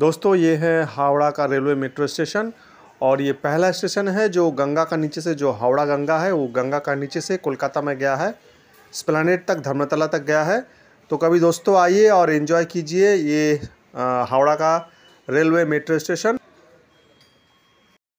दोस्तों ये है हावड़ा का रेलवे मेट्रो स्टेशन और ये पहला स्टेशन है जो गंगा का नीचे से जो हावड़ा गंगा है वो गंगा का नीचे से कोलकाता में गया है स्प्लानेट तक धर्मतला तक गया है तो कभी दोस्तों आइए और इन्जॉय कीजिए ये हावड़ा का रेलवे मेट्रो स्टेशन